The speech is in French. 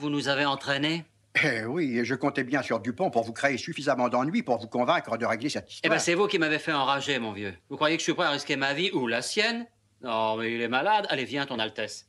Vous nous avez entraînés eh oui, je comptais bien sur Dupont pour vous créer suffisamment d'ennuis pour vous convaincre de régler cette histoire. Eh ben, c'est vous qui m'avez fait enrager, mon vieux. Vous croyez que je suis prêt à risquer ma vie ou la sienne Non, mais il est malade. Allez, viens, ton Altesse.